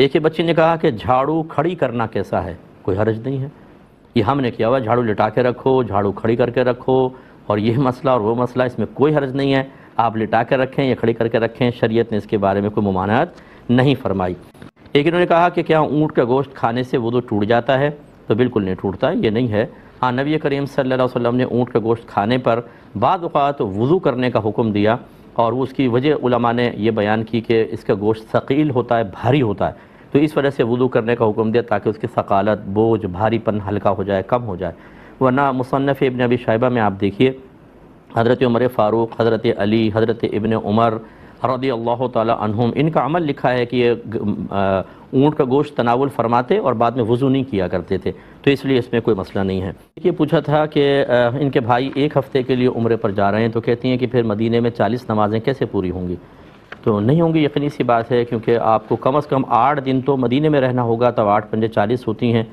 एक ही बच्ची ने कहा कि झाड़ू खड़ी करना कैसा है कोई हर्ज नहीं है ये हमने किया हुआ झाड़ू लिटा के रखो झाड़ू खड़ी करके रखो और यह मसला और वो मसला इसमें कोई हर्ज नहीं है आप लिटा के रखें या खड़ी करके रखें शरीयत ने इसके बारे में कोई ममानत नहीं फरमाई एक इन्होंने कहा कि क्या ऊँट का गोश्त खाने से वो तो टूट जाता है तो बिल्कुल नहीं टूटता ये नहीं है हाँ नबी करीम अलैहि वसल्लम ने ऊँट का गोश्त खाने पर बाद अवत वज़ू करने का हुक्म दिया और उसकी वजह ने यह बयान की कि इसका गोश्त शकील होता है भारी होता है तो इस वजह से वजू करने का हुक्म दिया ताकि उसकी सकालत बोझ भारीपन हल्का हो जाए कम हो जाए वरना मुसनफ़ इबन अबी शाइबा में आप देखिए हज़रत उमर फ़ारूक हज़रत अली हज़रत इबन उमर रदी अल्लाह तुम इनका अमल लिखा है कि ये ऊँट का गोश्त तनावल फरमाते और बाद में वज़ू नहीं किया करते थे तो इसलिए इसमें कोई मसला नहीं है ये पूछा था कि इनके भाई एक हफ़्ते के लिए उम्र पर जा रहे हैं तो कहती हैं कि फिर मदीने में चालीस नमाज़ें कैसे पूरी होंगी तो नहीं होंगी यकीनी सी बात है क्योंकि आपको कम अज़ कम आठ दिन तो मदीने में रहना होगा तब आठ पंजे चालीस होती हैं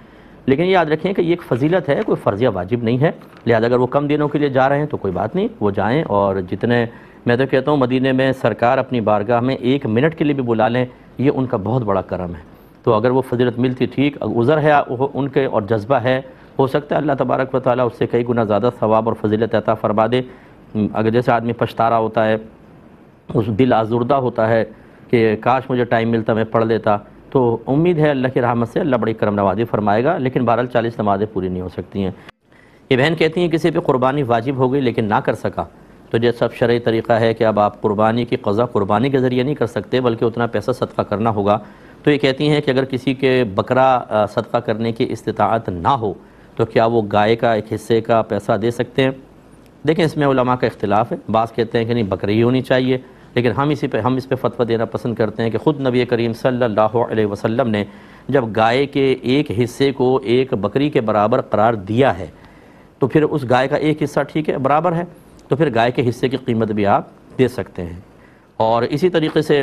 लेकिन याद रखें कि ये एक फजीलत है कोई फ़र्जिया वाजिब नहीं है लिहाजा अगर वो कम दिनों के लिए जा रहे हैं तो कोई बात नहीं वो जाएँ और जितने मैं तो कहता हूँ मदीने में सरकार अपनी बारगाह में एक मिनट के लिए भी बुला लें ये उनका बहुत बड़ा करम है तो अगर वो फजीलत मिलती ठीक उज़र है उनके और जज्बा है हो सकता है अल्लाह तबारक व उससे कई गुना ज़्यादा सवाब और फजीलत अता फरमा दे अगर जैसे आदमी पछतारा होता है उस दिल आजुर्दा होता है कि काश मुझे टाइम मिलता मैं पढ़ लेता तो उम्मीद है अल्लाह की रहमत से अल्लाह बड़ी करम नवाजी फरमाएगा लेकिन बहरहाल चालीस नमाज़ें पूरी नहीं हो सकती हैं ये बहन कहती हैं किसी पे कुर्बानी वाजिब हो गई लेकिन ना कर सका तो यह सब शर्य तरीक़ा है कि अब आप कुर्बानी की कज़ा कुर्बानी के ज़रिए नहीं कर सकते बल्कि उतना पैसा सदका करना होगा तो ये कहती हैं कि अगर किसी के बकरा सदका करने की इस्तात ना हो तो क्या वो गाय का एक हिस्से का पैसा दे सकते हैं देखें इसमें उलमा का इख्तलाफ है बास कहते हैं कि नहीं बकरी होनी चाहिए लेकिन हम इसी पे हम इस पे फतवा देना पसंद करते हैं कि ख़ुद नबी करीम सल्लल्लाहु अलैहि वसल्लम ने जब गाय के एक हिस्से को एक बकरी के बराबर करार दिया है तो फिर उस गाय का एक हिस्सा ठीक है बराबर है तो फिर गाय के हिस्से की कीमत भी आप दे सकते हैं और इसी तरीके से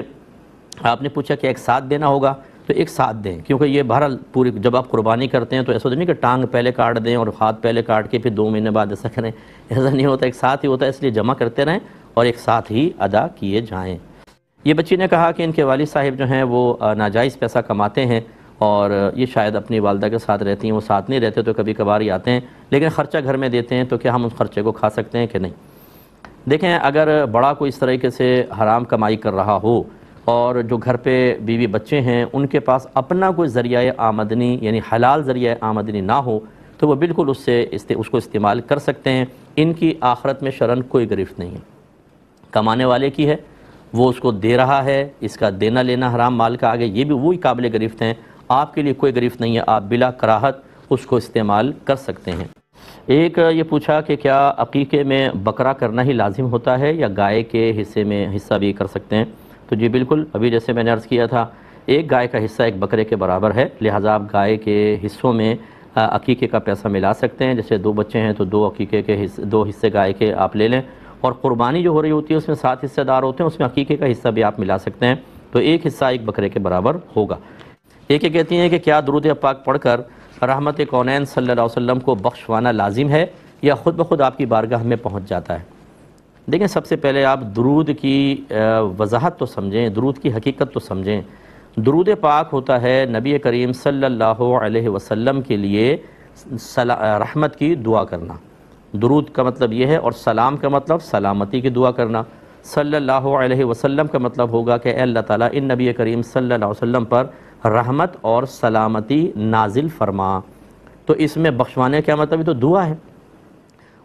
आपने पूछा कि एक साथ देना होगा तो एक साथ दें क्योंकि ये बहरहाल पूरी जब आप कुर्बानी करते हैं तो ऐसा नहीं कि टांग पहले काट दें और हाथ पहले काट के फिर दो महीने बाद ऐसा करें ऐसा नहीं होता एक साथ ही होता है इसलिए जमा करते रहें और एक साथ ही अदा किए जाएँ ये बच्ची ने कहा कि इनके वालिद साहिब जो हैं वो नाजायज़ पैसा कमाते हैं और ये शायद अपनी वालदा के साथ रहती हैं वो साथ नहीं रहते तो कभी कभार ही आते हैं लेकिन ख़र्चा घर में देते हैं तो क्या हम उस ख़र्चे को खा सकते हैं कि नहीं देखें अगर बड़ा कोई इस तरीके से हराम कमाई कर रहा हो और जो घर पे बीवी बच्चे हैं उनके पास अपना कोई ज़रिया आमदनी यानी हलाल ज़रिया आमदनी ना हो तो वो बिल्कुल उससे इसते, उसको इस्तेमाल कर सकते हैं इनकी आखरत में शरण कोई गिरफ्त नहीं है कमाने वाले की है वो उसको दे रहा है इसका देना लेना हराम माल का आगे ये भी वही काबिल गिरफ्त हैं आपके लिए कोई गिरफ्त नहीं है आप बिला कराहत उसको इस्तेमाल कर सकते हैं एक ये पूछा कि क्या अकीके में बकरा करना ही लाजिम होता है या गाय के हिस्से में हिस्सा भी कर सकते हैं तो जी बिल्कुल अभी जैसे मैंने अर्ज़ किया था एक गाय का हिस्सा एक बकरे के बराबर है लिहाजा आप गाय के हिस्सों में अकीके का पैसा मिला सकते हैं जैसे दो बच्चे हैं तो दो अकीके के हिस्से दो हिस्से गाय के आप ले लें और क़ुरबानी जो हो रही होती है उसमें सात हिस्सेदार होते हैं उसमें हकीके का हिस्सा भी आप मिला सकते हैं तो एक हिस्सा एक बकरे के बराबर होगा एक ये कहती हैं कि क्या दरुद पाक पढ़कर रहमत कौनैन सल्ला वसम को बख्शवाना लाजिम है या ख़ुद ब खुद आपकी बारगाह में पहुँच जाता है देखें सबसे पहले आप दरूद की वजाहत तो समझें दरूद की हकीकत तो समझें दरूद पाक होता है नबी करीम सल्लल्लाहु अलैहि वसल्लम के लिए रहमत की दुआ करना दरूद का मतलब ये है और सलाम का मतलब सलामती की दुआ करना सल्लल्लाहु अलैहि वसल्लम का मतलब होगा कि अल्लाह ताला इन नबी करीम सल्लल्लाहु अलैहि वसल्लम पर रहमत और सलामती नाजिल फरमा तो इसमें बख्शवाने का मतलब तो दुआ है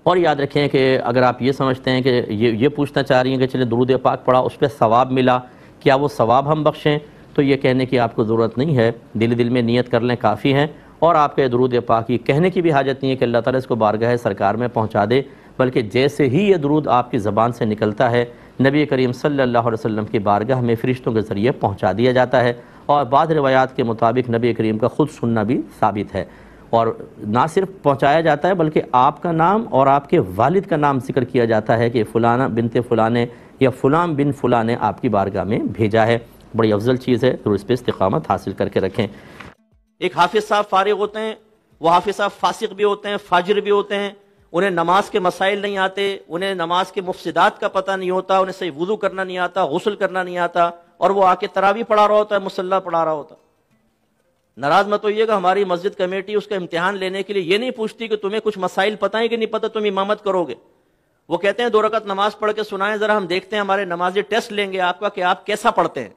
और याद रखें कि अगर आप ये समझते हैं कि ये ये पूछना चाह रही हैं कि चले दरूद पाक पढ़ा उस पर सवाब मिला क्या वो सवाब हम बख्शें तो ये कहने की आपको ज़रूरत नहीं है दिल दिल में नीयत कर लें काफ़ी हैं और आपके दरूद पाक की कहने की भी हाजत नहीं है कि अल्लाह ताला इसको बारगाह सरकार में पहुँचा दे बल्कि जैसे ही ये दरूद आपकी ज़बान से निकलता है नबी करीम सल्लल्लाहु अलैहि वसल्लम की बारगाह में फ़रिश्तों के ज़रिए पहुँचा दिया जाता है और बाद रवायात के मुताबिक नबी करीम का ख़ुद सुनना भी साबित है और ना सिर्फ पहुँचाया जाता है बल्कि आपका नाम और आपके वालिद का नाम जिक्र किया जाता है कि फ़लाना बिनते फ़लाने या फ़लाम बिन फ़लाने आपकी बारगाह में भेजा है बड़ी अफजल चीज़ है तो इस पर इस्तकामत हासिल करके रखें एक हाफिज साहब फारिग होते हैं वो हाफिज साहब फासिक भी होते हैं फाजिर भी होते हैं उन्हें नमाज के मसाइल नहीं आते उन्हें नमाज के मुफसदात का पता नहीं होता उन्हें सही वजू करना नहीं आता गसल करना नहीं आता और वो आके तरावी पढ़ा रहा होता है मुसल्ला पढ़ा रहा होता नाराज मत होइएगा हमारी मस्जिद कमेटी उसका इम्तिहान लेने के लिए ये नहीं पूछती कि तुम्हें कुछ मसाइल पता है कि नहीं पता तुम इमामत करोगे वो कहते हैं दो रकत नमाज पढ़ के सुनाएं जरा हम देखते हैं हमारे नमाजी टेस्ट लेंगे आपका कि आप कैसा पढ़ते हैं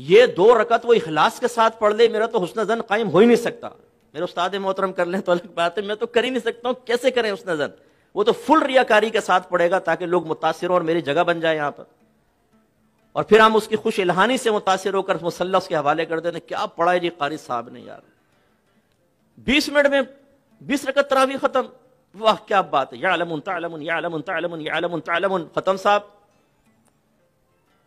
ये दो रकत वो इखलास के साथ पढ़ ले मेरा तो हुसन जन कायम हो ही नहीं सकता मेरे उस्ताद मोहतरम कर ले तो अलग बात है मैं तो कर ही नहीं सकता हूँ कैसे करें हुसन जन वो तो फुल रियाकारी के साथ पढ़ेगा ताकि लोग मुतासर हो और मेरी जगह बन जाए यहाँ पर और फिर हम उसकी खुश इलाहानी से मुतासर होकर मुसल्ला उसके हवाले कर देते क्या पढ़ा है जी कारी साहब ने यार बीस मिनट में बीस रकत तरावी खत्म वाह क्या बात है यालम तलम यालम खत्म साहब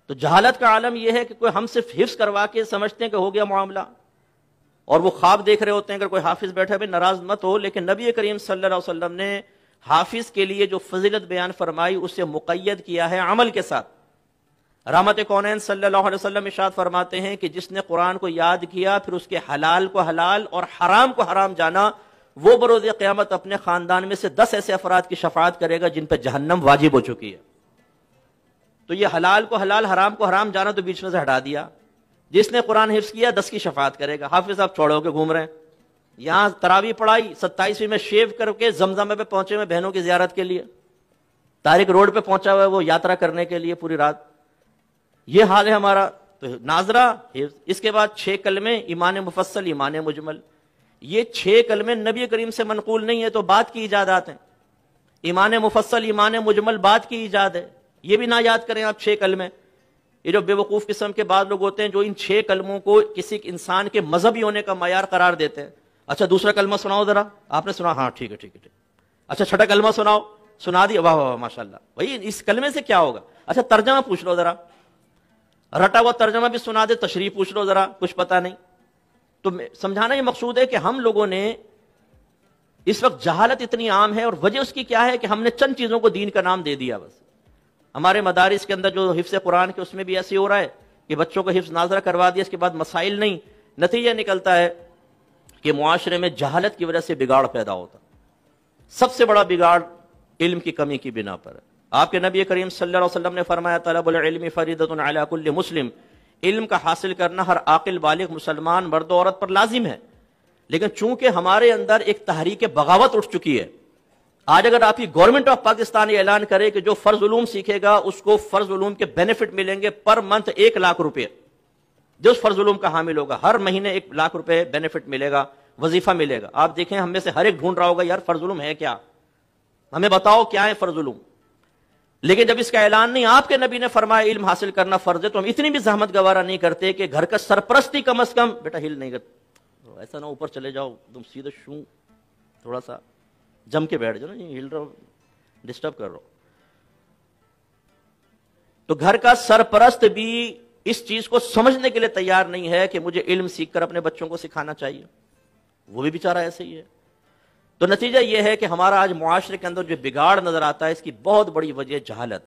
तो जहालत का आलम यह है कि कोई हम सिर्फ हिफ्स करवा के समझते हैं कि हो गया मामला और वो ख्वाब देख रहे होते हैं अगर कोई हाफिज बैठा भाई नाराज मत हो लेकिन नबी करीम सल्लल्लाहु अलैहि वसल्लम ने हाफिज के लिए जो फजीलत बयान फरमाई उसे मुकैद किया है अमल के साथ रामत कौन सल्लल्लाहु अलैहि वसल्लम इशाद फरमाते हैं कि जिसने कुरान को याद किया फिर उसके हलाल को हलाल और हराम को हराम जाना वो बरोज क़्यामत अपने ख़ानदान में से दस ऐसे अफराद की शफात करेगा जिन पर जहन्नम वाजिब हो चुकी है तो ये हलाल को हलाल हराम को हराम जाना तो बीच में से हटा दिया जिसने कुरान हिफ्स किया दस की शफात करेगा हाफिज साहब छोड़ो के घूम रहे हैं यहां तरावी पढ़ाई सत्ताईसवीं में शेव करके जमजमे पे पहुंचे हुए बहनों की जियारत के लिए तारिक रोड पे पहुंचा हुआ है वो यात्रा करने के लिए पूरी रात ये हाल है हमारा तो नाजरा इसके बाद छह कलमे ईमान मुफसल ईमान मुजमल ये छह कलमे नबी करीम से मनकूल नहीं है तो बात की ईजादात है ईमान मुफसल ईमान मुजमल बात की ईजाद है ये भी ना याद करें आप छह कलमे ये जो बेवकूफ़ किस्म के बाद लोग होते हैं जो इन छह कलमों को किसी इंसान के मजहबी होने का मैार करार देते हैं अच्छा दूसरा कलमा सुनाओ जरा आपने सुना हाँ ठीक है ठीक है ठीक अच्छा छठा कलमा सुनाओ सुना दिया वाह वाह माशाल्लाह भाई इस कलमे से क्या होगा अच्छा तर्जमा पूछ लो जरा रटा हुआ तर्जमा भी सुना दे तशरीफ पूछ लो जरा कुछ पता नहीं तो समझाना ये मकसूद है कि हम लोगों ने इस वक्त जहालत इतनी आम है और वजह उसकी क्या है कि हमने चंद चीजों को दीन का नाम दे दिया बस हमारे मदारस के अंदर जो हिफ्स कुरान के उसमें भी ऐसे हो रहा है कि बच्चों को हिफ्स नाजरा करवा दिया इसके बाद मसाइल नहीं नतीजा निकलता है कि माशरे में जहालत की वजह से बिगाड़ पैदा होता सबसे बड़ा बिगाड़ इल्म की कमी की बिना पर आपके नबी करीम सल्लल्लाहु अलैहि वसल्लम ने फरमाया तलबलमी फ़रीदतुल मुस्लिम इल्म का हासिल करना हर आकिल बालिग मुसलमान मर्द औरत पर लाजिम है लेकिन चूंकि हमारे अंदर एक तहरीक बगावत उठ चुकी है आज अगर आपकी गवर्नमेंट ऑफ पाकिस्तान ये ऐलान करे कि जो फर्ज उलूम सीखेगा उसको फर्ज उलूम के बेनिफिट मिलेंगे पर मंथ एक लाख रुपए जो उस फर्ज उलूम का हामिल होगा हर महीने एक लाख रुपए बेनिफिट मिलेगा वजीफा मिलेगा आप देखें हमें से हर एक ढूंढ रहा होगा यार फर्ज उलूम है क्या हमें बताओ क्या है फर्ज उलूम लेकिन जब इसका ऐलान नहीं आपके नबी ने फरमाया इल्म हासिल करना फर्ज है तो हम इतनी भी जहमत गवारा नहीं करते कि घर का सरपरस्ती कम अज कम बेटा हिल नहीं करते तो ऐसा ना ऊपर चले जाओ तुम सीधे शू थोड़ा सा जम के बैठ जाओ ना हिल रहा हो डिस्टर्ब कर रहा तो घर का सरपरस्त भी इस चीज को समझने के लिए तैयार नहीं है कि मुझे इल्म सीखकर अपने बच्चों को सिखाना चाहिए वो भी बेचारा ऐसे ही है तो नतीजा यह है कि हमारा आज मुआरे के अंदर जो बिगाड़ नजर आता है इसकी बहुत बड़ी वजह जहालत